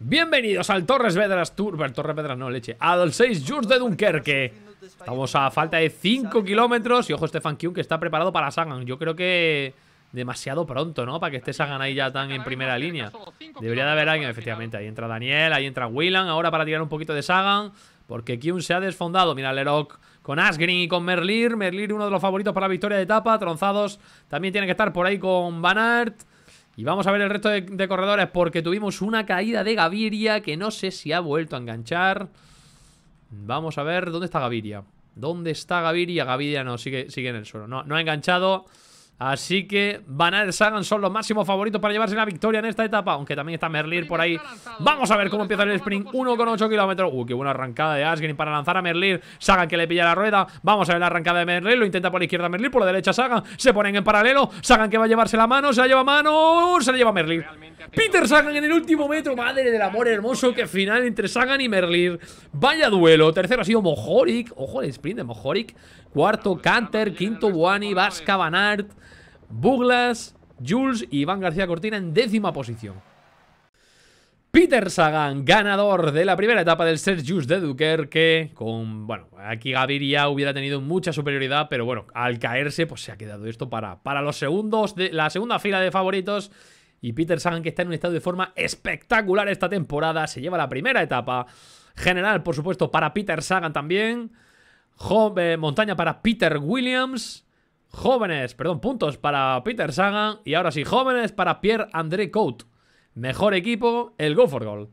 Bienvenidos al Torres Vedras Tour Torres Vedras no, leche Al 6 Jurs de Dunkerque Estamos a falta de 5 kilómetros Y ojo Stefan Kuhn que está preparado para Sagan Yo creo que demasiado pronto, ¿no? Para que esté Sagan ahí ya tan en primera línea Debería de haber alguien, efectivamente Ahí entra Daniel, ahí entra Willan Ahora para tirar un poquito de Sagan Porque Kuhn se ha desfondado Mira Leroc con Asgrin y con Merlir Merlir uno de los favoritos para la victoria de etapa Tronzados también tiene que estar por ahí con Van y vamos a ver el resto de, corredores porque tuvimos una caída de Gaviria que no sé si ha vuelto a enganchar. Vamos a ver, ¿dónde está Gaviria? ¿Dónde está Gaviria? Gaviria no, sigue, sigue en el suelo. No, no ha enganchado. Así que y Sagan son los máximos favoritos para llevarse la victoria en esta etapa. Aunque también está Merlir por ahí. Vamos a ver cómo empieza el sprint. 1,8 kilómetros. Uy, qué buena arrancada de y para lanzar a Merlir. Sagan que le pilla la rueda. Vamos a ver la arrancada de Merlir. Lo intenta por la izquierda Merlir. Por la derecha Sagan. Se ponen en paralelo. Sagan que va a llevarse la mano. Se la lleva a mano. Se la lleva a Merlir. Peter Sagan en el último metro. Madre del amor hermoso. Que final entre Sagan y Merlir. Vaya duelo. Tercero ha sido Mojoric Ojo el sprint de Mojoric Cuarto Canter. Quinto Buani. Vasca Banard. Buglas, Jules y Iván García Cortina en décima posición. Peter Sagan, ganador de la primera etapa del Sergius de Duker, que con, bueno, aquí Gaviria hubiera tenido mucha superioridad, pero bueno, al caerse, pues se ha quedado esto para, para los segundos, de, la segunda fila de favoritos. Y Peter Sagan, que está en un estado de forma espectacular esta temporada, se lleva la primera etapa. General, por supuesto, para Peter Sagan también. montaña para Peter Williams. Jóvenes, perdón, puntos para Peter Sagan. Y ahora sí, jóvenes para Pierre-André coat Mejor equipo, el Go for Goal.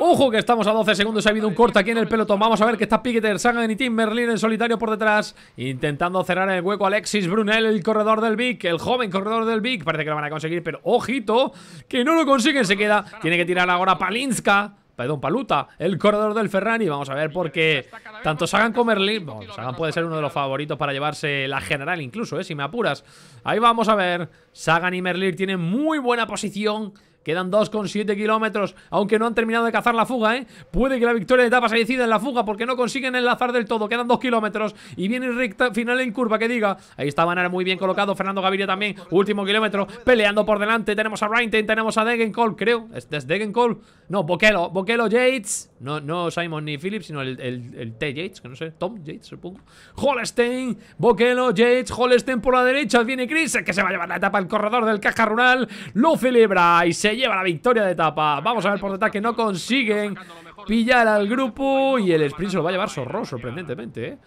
Ojo que estamos a 12 segundos, ha habido un corte aquí en el pelotón Vamos a ver que está Piqueter, Sagan y Tim Merlin en solitario por detrás Intentando cerrar el hueco Alexis Brunel, el corredor del Vic El joven corredor del Vic, parece que lo van a conseguir Pero ojito, que no lo consiguen, se queda Tiene que tirar ahora Palinska perdón, Paluta, el corredor del Ferrari. Vamos a ver por qué tanto Sagan como Merlin... Pues Sagan puede ser uno de los favoritos para llevarse la general incluso, eh, si me apuras. Ahí vamos a ver. Sagan y Merlin tienen muy buena posición Quedan 2,7 kilómetros, aunque no han terminado de cazar la fuga, ¿eh? Puede que la victoria de etapa se decida en la fuga porque no consiguen enlazar del todo. Quedan 2 kilómetros y viene recta final en curva, que diga. Ahí está Banara muy bien colocado, Fernando Gaviria también. Último kilómetro, peleando por delante. Tenemos a Reinten, tenemos a Degenkol, creo. ¿Este es Degenkol? No, Boquelo, Boquelo Yates. No, no Simon ni Phillips, sino el, T. Yates, que no sé, Tom Yates, supongo. Holstein, Boquelo, Yates, Holstein por la derecha, viene Chris, que se va a llevar la etapa el corredor del Caja Rural. Lo celebra y se lleva la victoria de etapa. Vamos a ver por detrás que no consiguen pillar al grupo y el sprint se lo va a llevar Sorro, sorprendentemente, ¿eh?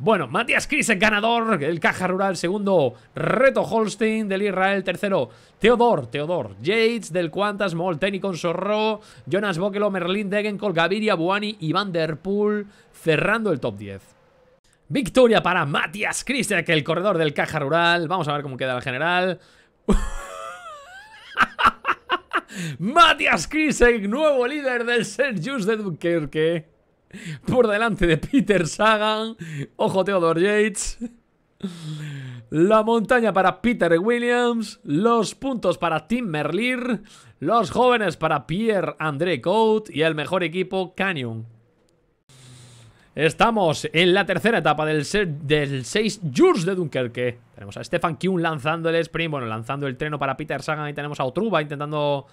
Bueno, Matías Krisek ganador del Caja Rural, segundo Reto Holstein del Israel, tercero Teodor, Teodor, Yates del Quantas, Mol, con Sorro, Jonas Bokelo, Merlin, Degenkol, Gaviria, Buani y Van Der Poel, cerrando el top 10. Victoria para Matías Krisek, el corredor del Caja Rural. Vamos a ver cómo queda el general. Matías Krisek, nuevo líder del Sergius de Dunkerque. por delante de Peter Sagan. Ojo Theodore Yates. La montaña para Peter Williams. Los puntos para Tim Merlier. Los jóvenes para Pierre-André Coat. Y el mejor equipo, Canyon. Estamos en la tercera etapa del, 6 Jules de Dunkerque. Tenemos a Stefan Kuhn lanzando el sprint. Bueno, lanzando el treno para Peter Sagan. Y tenemos a Otruba intentando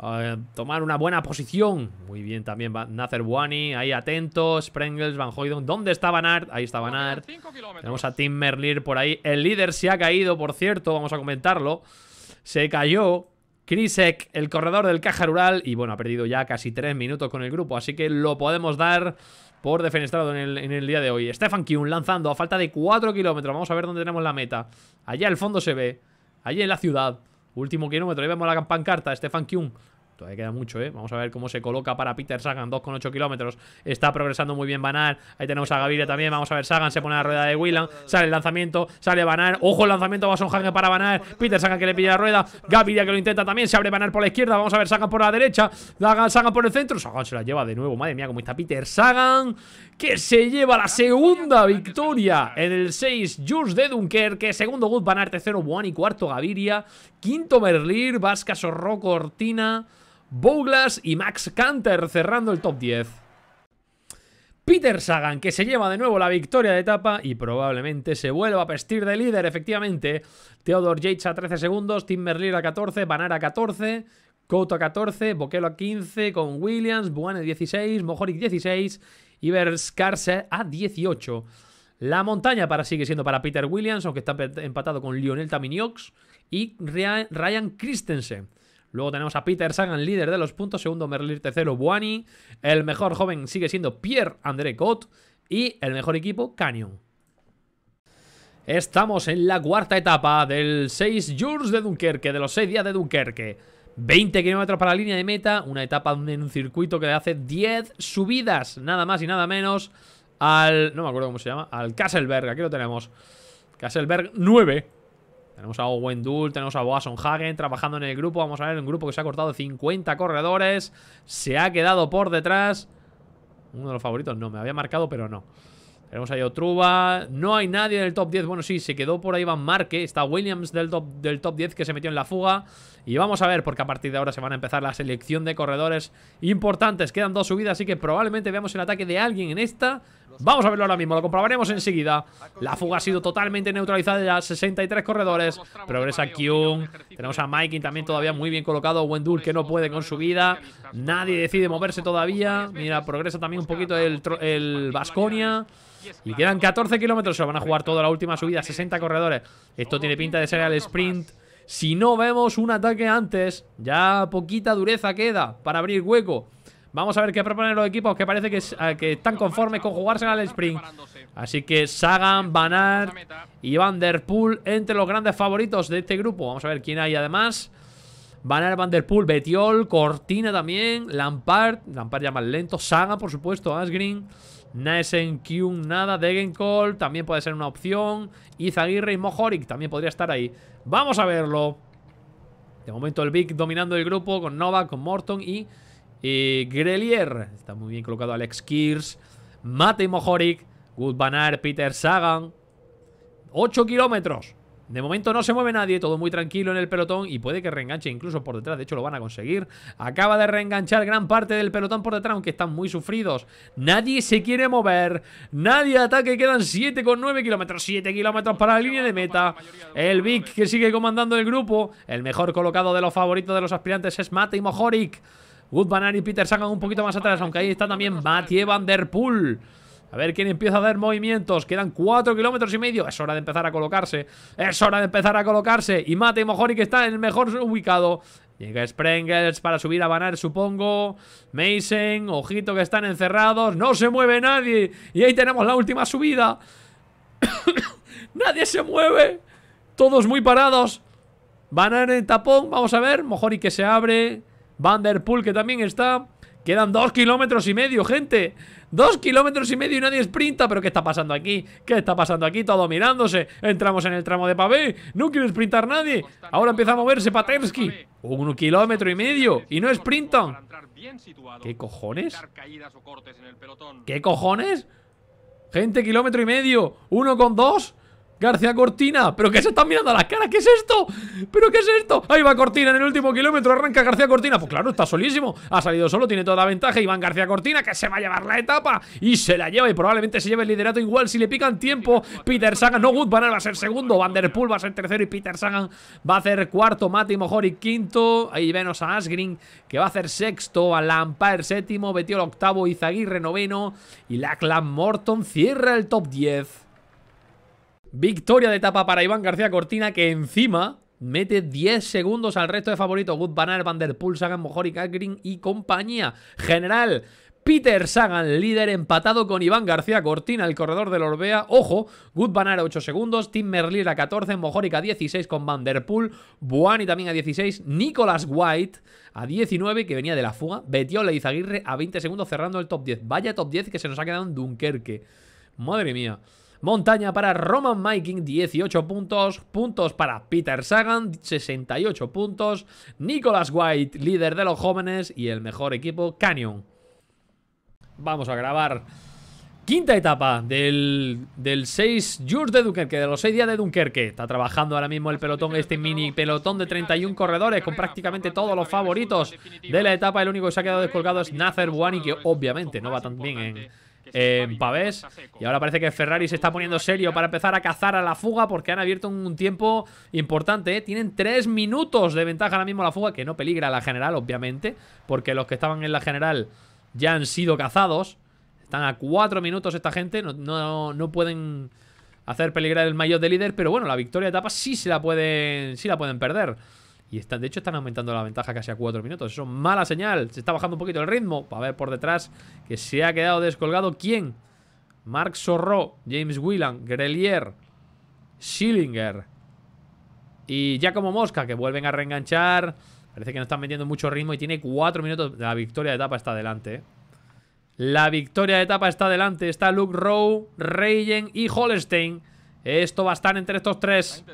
eh, tomar una buena posición. Muy bien también Nazer Buani, ahí atentos. Sprengels, Van Hoydon. ¿Dónde está Banard? Ahí está Banard. Tenemos a Tim Merlier por ahí. El líder se ha caído, por cierto, vamos a comentarlo. Se cayó. Krisek, el corredor del Caja Rural. Y bueno, ha perdido ya casi tres minutos con el grupo. Así que lo podemos dar por defenestrado en el, día de hoy. Stefan Kuhn lanzando a falta de 4 kilómetros. Vamos a ver dónde tenemos la meta. Allá al fondo se ve. Allí en la ciudad. Último kilómetro, ahí vemos la pancarta, Stefan Kuhn. Todavía queda mucho, ¿eh? Vamos a ver cómo se coloca para Peter Sagan. 2,8 kilómetros. Está progresando muy bien Banal. Ahí tenemos a Gaviria también. Vamos a ver, Sagan se pone la rueda de Willan. Sale el lanzamiento. Sale Banar. Ojo el lanzamiento. Va Sonhagen para Banar. Peter Sagan que le pilla la rueda. Gaviria que lo intenta también. Se abre Banar por la izquierda. Vamos a ver, Sagan por la derecha. Sagan, Sagan por el centro. Sagan se la lleva de nuevo. Madre mía, cómo está Peter Sagan. Que se lleva la segunda victoria en el 6. Jules de Dunkerque. Segundo Good Banar. Tercero y Cuarto Gaviria. Quinto Berlir. Vasca Sorro Cortina. Bouglas y Max Canter cerrando el top 10. Peter Sagan, que se lleva de nuevo la victoria de etapa y probablemente se vuelva a vestir de líder, efectivamente. Theodore Yates a 13 segundos, Tim Merlier a 14, Banara a 14, Couto a 14, Boquelo a 15, con Williams, Buane 16, Mojoric 16, Verscarse a 18. La montaña para sigue siendo para Peter Williams, aunque está empatado con Lionel Taminiox y Ryan Christensen. Luego tenemos a Peter Sagan, líder de los puntos. Segundo, Merlir. Tercero, Buani. El mejor joven sigue siendo Pierre-André Cot. Y el mejor equipo, Canyon. Estamos en la cuarta etapa del 6 Jours de Dunkerque, de los 6 días de Dunkerque. 20 kilómetros para la línea de meta, una etapa en un circuito que hace 10 subidas, nada más y nada menos, al... no me acuerdo cómo se llama, al Kasselberg, aquí lo tenemos. Kasselberg 9, tenemos a Owen tenemos a Boasson Hagen trabajando en el grupo. Vamos a ver, un grupo que se ha cortado 50 corredores. Se ha quedado por detrás. Uno de los favoritos, no, me había marcado, pero no. Tenemos ahí Otruba. No hay nadie en el top 10. Bueno, sí, se quedó por ahí Van Marque. Está Williams del top, del top 10 que se metió en la fuga. Y vamos a ver, porque a partir de ahora se van a empezar la selección de corredores importantes. Quedan dos subidas, así que probablemente veamos el ataque de alguien en esta. Vamos a verlo ahora mismo, lo comprobaremos enseguida. La fuga ha sido totalmente neutralizada ya, 63 corredores. Progresa Kyung. Tenemos a Maikin también todavía muy bien colocado. Wendul que no puede con su vida. Nadie decide moverse todavía. Mira, progresa también un poquito el, el Basconia. Y quedan 14 kilómetros. Se van a jugar toda la última subida, 60 corredores. Esto tiene pinta de ser el sprint. Si no vemos un ataque antes, ya poquita dureza queda para abrir hueco. Vamos a ver qué proponen los equipos que parece que, ah, están conformes con jugarse el spring. Así que Sagan, Banar y Van Der entre los grandes favoritos de este grupo. Vamos a ver quién hay además. Banar, Van Der Betiol, Cortina también, Lampard, Lampard ya más lento, Sagan por supuesto, Asgreen, Naesen, Q, nada, Degenkol también puede ser una opción, Izaguirre y Mohoric también podría estar ahí. Vamos a verlo. De momento el Big dominando el grupo con Nova, con Morton y y Grelier. Está muy bien colocado Alex Kirs. Mate Mohoric. Good Banar, Peter Sagan. 8 kilómetros. De momento no se mueve nadie, todo muy tranquilo en el pelotón y puede que reenganche incluso por detrás, de hecho lo van a conseguir. Acaba de reenganchar gran parte del pelotón por detrás, aunque están muy sufridos. Nadie se quiere mover, nadie ataque, quedan 7,9 kilómetros, 7 kilómetros para la línea de meta. El Vic que sigue comandando el grupo, el mejor colocado de los favoritos de los aspirantes es Mate y Mohoric. Banner y Peter Sagan un poquito más atrás, aunque ahí está también Mathieu Van Der Poel. A ver quién empieza a dar movimientos. Quedan 4 kilómetros y medio. Es hora de empezar a colocarse. Es hora de empezar a colocarse. Y Mate Mojori que está en el mejor ubicado. Llega Sprengels para subir a Banner, supongo. Mason, ojito que están encerrados. No se mueve nadie. Y ahí tenemos la última subida. nadie se mueve. Todos muy parados. Banner en tapón. Vamos a ver. Mojori que se abre. Van que también está. Quedan dos kilómetros y medio, gente. Dos kilómetros y medio y nadie sprinta. ¿Pero qué está pasando aquí? ¿Qué está pasando aquí? Todo mirándose. Entramos en el tramo de pavé. No quiere sprintar nadie. Ahora empieza a moverse Patersky. Un kilómetro y medio y no sprintan. ¿Qué cojones? ¿Qué cojones? Gente, kilómetro y medio. Uno con dos. García Cortina, ¿pero que se están mirando a las caras? ¿Qué es esto? ¿Pero qué es esto? Ahí va Cortina en el último kilómetro, arranca García Cortina Pues claro, está solísimo, ha salido solo, tiene toda la ventaja Iván García Cortina que se va a llevar la etapa Y se la lleva y probablemente se lleve el liderato Igual si le pican tiempo, Peter Sagan No, good va a ser segundo, Van Der Poel va a ser tercero Y Peter Sagan va a hacer cuarto Mati y quinto, ahí venos a Asgreen Que va a hacer sexto, a Lampard séptimo Betiol octavo, Izaguirre noveno Y Lachlan Morton cierra el top 10 Victoria de etapa para Iván García Cortina, que encima mete 10 segundos al resto de favoritos. Good Banner, Van Der Poel, Sagan, Mojori, Green y compañía. General Peter Sagan, líder empatado con Iván García Cortina, el corredor de Orbea. Ojo, Good Banner a 8 segundos, Tim Merlier a 14, Mojoric a 16 con Van Der Poel Buani también a 16, Nicolas White a 19, que venía de la fuga, Betiola y Aguirre a 20 segundos cerrando el top 10. Vaya top 10 que se nos ha quedado en Dunkerque. Madre mía. Montaña para Roman Miking, 18 puntos. Puntos para Peter Sagan, 68 puntos. Nicolas White, líder de los jóvenes. Y el mejor equipo, Canyon. Vamos a grabar quinta etapa del, del 6 Jours de Dunkerque, de los 6 días de Dunkerque. Está trabajando ahora mismo el pelotón, este mini pelotón de 31 corredores con prácticamente todos los favoritos de la etapa. El único que se ha quedado descolgado es Nacer Buani, que obviamente no va tan bien en eh, en pavés. Y ahora parece que Ferrari se está poniendo serio para empezar a cazar a la fuga porque han abierto un tiempo importante. Eh. Tienen tres minutos de ventaja ahora mismo la fuga, que no peligra a la general, obviamente, porque los que estaban en la general ya han sido cazados. Están a cuatro minutos esta gente, no, pueden hacer peligrar el mayor de líder, pero bueno, la victoria de etapa sí se la pueden, sí la pueden perder. Y de hecho están aumentando la ventaja casi a 4 minutos. Eso es mala señal. Se está bajando un poquito el ritmo. A ver por detrás que se ha quedado descolgado. ¿Quién? Mark Sorro, James Whelan, Grelier, Schillinger y Giacomo Mosca que vuelven a reenganchar. Parece que no están metiendo mucho ritmo y tiene 4 minutos. La victoria de etapa está adelante. ¿eh? La victoria de etapa está adelante. Está Luke Rowe, Reyen y Holstein. Esto va a estar entre estos tres.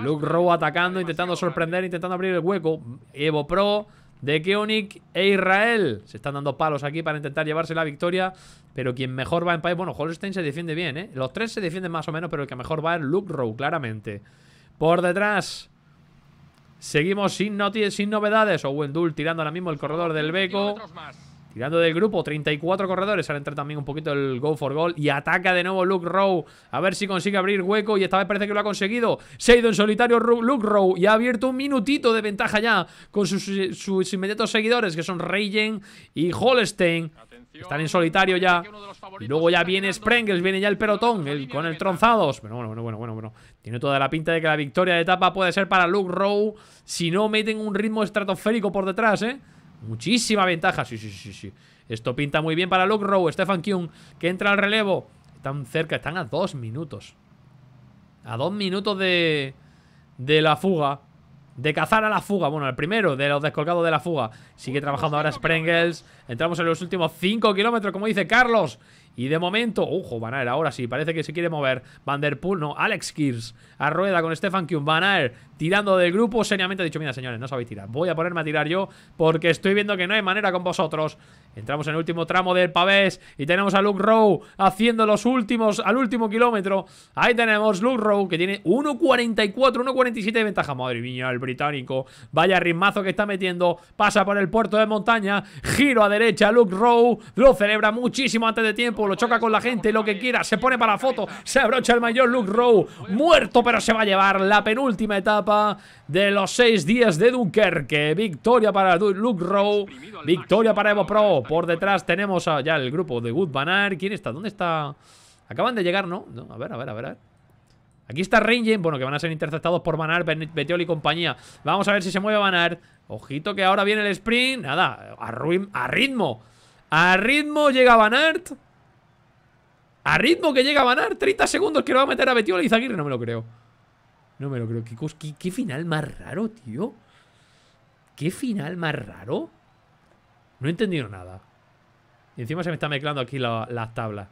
Luke Rowe atacando, intentando sorprender, intentando abrir el hueco. Evo Pro, de e Israel. Se están dando palos aquí para intentar llevarse la victoria. Pero quien mejor va en país. Bueno, Holstein se defiende bien, ¿eh? Los tres se defienden más o menos, pero el que mejor va es Luke Rowe, claramente. Por detrás. Seguimos sin, sin novedades. Owen Dull tirando ahora mismo el corredor del Beco. Tirando del grupo, 34 corredores. Ahora entra también un poquito el go for goal. Y ataca de nuevo Luke Rowe. A ver si consigue abrir hueco. Y esta vez parece que lo ha conseguido. Se ha ido en solitario Luke Rowe. Y ha abierto un minutito de ventaja ya. Con sus, sus inmediatos seguidores, que son Reigen y Holstein. Están en solitario ya. Y luego ya viene Sprengels, viene ya el pelotón con el tronzados. Pero bueno, bueno, bueno, bueno, bueno. Tiene toda la pinta de que la victoria de etapa puede ser para Luke Rowe si no meten un ritmo estratosférico por detrás, ¿eh? Muchísima ventaja. Sí, sí, sí, sí. Esto pinta muy bien para Luke Rowe. Stefan Kuhn, que entra al relevo. Están cerca, están a dos minutos. A dos minutos de, de la fuga. De cazar a la fuga. Bueno, el primero de los descolgados de la fuga. Sigue trabajando ahora Sprengels. Entramos en los últimos cinco kilómetros, como dice Carlos. Y de momento, ojo, Van Aer, ahora sí, parece que se quiere mover. Van der Poel, no, Alex Kirs a rueda con Stefan Kium Van Aert tirando del grupo, seriamente ha dicho, mira señores, no sabéis tirar. Voy a ponerme a tirar yo porque estoy viendo que no hay manera con vosotros. Entramos en el último tramo del pavés y tenemos a Luke Rowe haciendo los últimos, al último kilómetro. Ahí tenemos Luke Rowe que tiene 1.44, 1.47 de ventaja. Madre mía, el británico. Vaya ritmazo que está metiendo. Pasa por el puerto de montaña, giro a derecha, Luke Rowe lo celebra muchísimo antes de tiempo. Lo choca con la gente, lo que quiera, se pone para la foto, se abrocha el mayor Luke Rowe, muerto pero se va a llevar la penúltima etapa de los seis días de Dunkerque. Victoria para Luke Rowe, victoria para Evo Pro. Por detrás tenemos ya el grupo de Good Banar. ¿Quién está? ¿Dónde está? Acaban de llegar, ¿no? a ver, a ver, a ver. Aquí está Ringen bueno, que van a ser interceptados por Banar, Betiol y compañía. Vamos a ver si se mueve Banar. Ojito que ahora viene el sprint. Nada, a, ritmo. A ritmo llega Van a ritmo que llega a ganar 30 segundos que lo va a meter a Betiola y No me lo creo. No me lo creo. ¿Qué, qué, final más raro, tío. ¿Qué final más raro? No he entendido nada. Y encima se me está mezclando aquí las la tablas.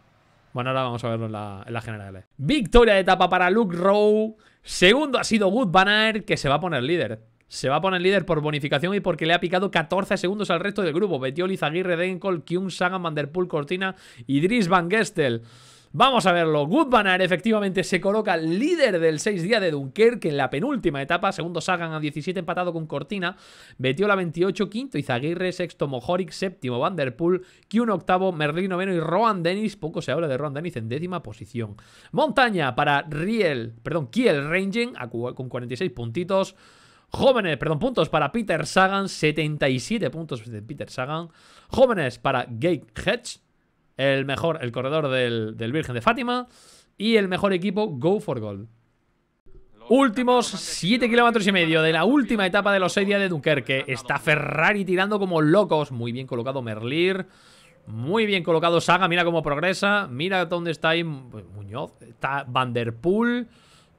Bueno, ahora vamos a verlo en, la, las generales. Victoria de etapa para Luke Rowe. Segundo ha sido Good Banner, que se va a poner líder. Se va a poner líder por bonificación y porque le ha picado 14 segundos al resto del grupo. Betiol, Izaguirre, Denkol, Kyung, Sagan, Poel, Cortina y Dries Van Gestel. Vamos a verlo. Banner efectivamente se coloca líder del 6 día de Dunkerque en la penúltima etapa. Segundo Sagan a 17 empatado con Cortina. la 28, quinto Izaguirre, sexto Mojoric, séptimo Poel, Kuhn octavo, Merlin noveno y Rohan Dennis. Poco se habla de Rohan Dennis en décima posición. Montaña para Riel, perdón, Kiel Ranging con 46 puntitos. Jóvenes, perdón, puntos para Peter Sagan, 77 puntos de Peter Sagan. Jóvenes para Gabe Hedge, el mejor, el corredor del, Virgen de Fátima. Y el mejor equipo, Go for Gold. Últimos 7 kilómetros y medio de la última etapa de los 6 días de Dunkerque. Está Ferrari tirando como locos. Muy bien colocado Merlir. Muy bien colocado Sagan, Mira cómo progresa. Mira dónde está ahí Muñoz. Está Vanderpool.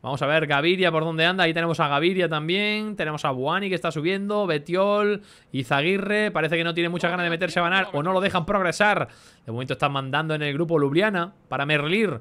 Vamos a ver, Gaviria por dónde anda. Ahí tenemos a Gaviria también. Tenemos a Buani que está subiendo. Betiol, y Zaguirre. Parece que no tiene mucha ganas de meterse a Banar o no lo dejan progresar. De momento están mandando en el grupo Ljubljana para Merlir.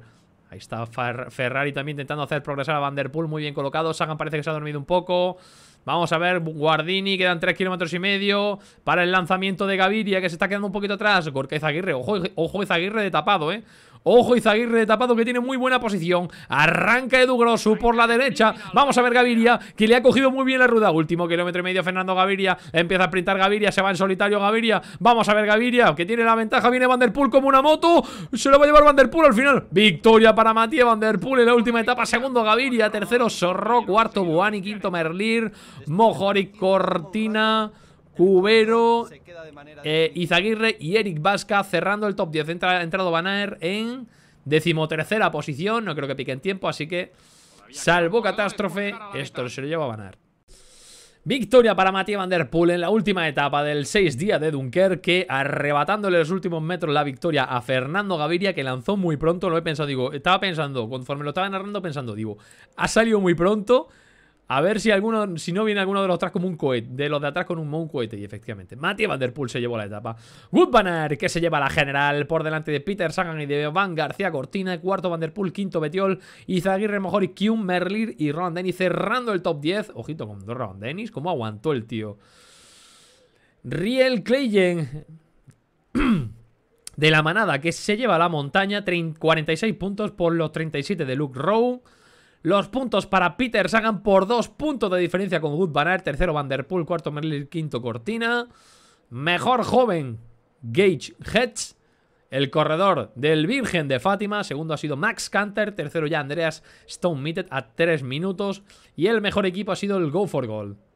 Ahí está Ferrari también intentando hacer progresar a Vanderpool. Muy bien colocado. Sagan parece que se ha dormido un poco. Vamos a ver, Guardini, quedan 3 kilómetros y medio para el lanzamiento de Gaviria, que se está quedando un poquito atrás. Gorka Zaguirre. ojo, ojo Zaguirre de tapado, ¿eh? Ojo Izaguirre de tapado que tiene muy buena posición. Arranca Edu Grosu por la derecha. Vamos a ver Gaviria, que le ha cogido muy bien la rueda. Último kilómetro y medio Fernando Gaviria. Empieza a sprintar Gaviria, se va en solitario Gaviria. Vamos a ver Gaviria, que tiene la ventaja. Viene Poel como una moto. Se lo va a llevar Poel al final. Victoria para Matías Poel en la última etapa. Segundo Gaviria, tercero Sorro, cuarto Buani, quinto Merlir, Mojoric, Cortina... Cubero, eh, Izaguirre y Eric Vasca cerrando el top 10. Ha entrado Banaer en decimotercera posición. No creo que pique en tiempo, así que salvo catástrofe, esto se lo lleva a Banaer. Victoria para Matías Van Der Poel en la última etapa del 6 día de Que arrebatándole los últimos metros la victoria a Fernando Gaviria, que lanzó muy pronto, lo he pensado, digo, estaba pensando, conforme lo estaba narrando, pensando, digo, ha salido muy pronto, a ver si alguno, si no viene alguno de los atrás como un de los de atrás con un, un cohete, y efectivamente. Matías Van Der Poel se llevó la etapa. Good Banner, que se lleva la general por delante de Peter Sagan y de Van García Cortina. Cuarto Van Der Poel, quinto Betiol, Izaguirre Mejor y Kium Merlir y Ron Dennis cerrando el top 10. Ojito con Ron Dennis, cómo aguantó el tío. Riel Kleyen. de la manada que se lleva a la montaña, 46 puntos por los 37 de Luke Rowe. Los puntos para Peter Sagan por dos puntos de diferencia con Wood Van tercero Vanderpool, cuarto Merlin, quinto Cortina. Mejor joven, Gage Hedge. El corredor del Virgen de Fátima, segundo ha sido Max Canter, tercero ya Andreas Stone a tres minutos y el mejor equipo ha sido el Go for Gold.